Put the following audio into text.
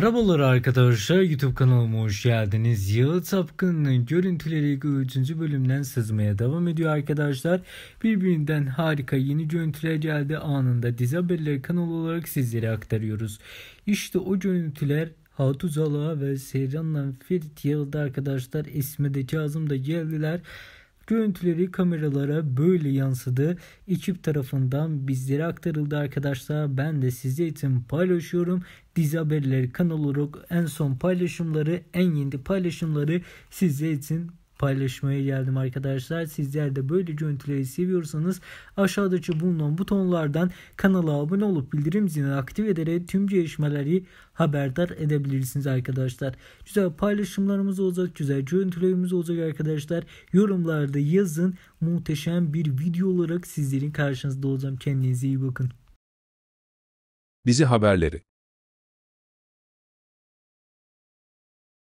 Merhabalar arkadaşlar YouTube kanalıma hoş geldiniz. Yalı Tapkın'ın görüntüleri 3. bölümden sızmaya devam ediyor arkadaşlar. Birbirinden harika yeni görüntüler geldi anında dizi haberleri kanalı olarak sizlere aktarıyoruz. İşte o görüntüler Hatuz ve Seyran'la Ferit Yalı'da arkadaşlar Esme de Kazım da geldiler. Görüntüleri kameralara böyle yansıdı. Ekip tarafından bizlere aktarıldı arkadaşlar. Ben de sizler için paylaşıyorum. Dizi haberleri kanal olarak en son paylaşımları, en yeni paylaşımları sizler için paylaşmaya geldim arkadaşlar. Sizler de böyle görüntüleri seviyorsanız aşağıdaki bulunan butonlardan kanala abone olup bildirim zilini aktif ederek tüm gelişmeleri haberdar edebilirsiniz arkadaşlar. Güzel paylaşımlarımız olacak, güzel görüntülerimiz olacak arkadaşlar. Yorumlarda yazın. Muhteşem bir video olarak sizlerin karşınızda olacağım. Kendinize iyi bakın. Bizi haberleri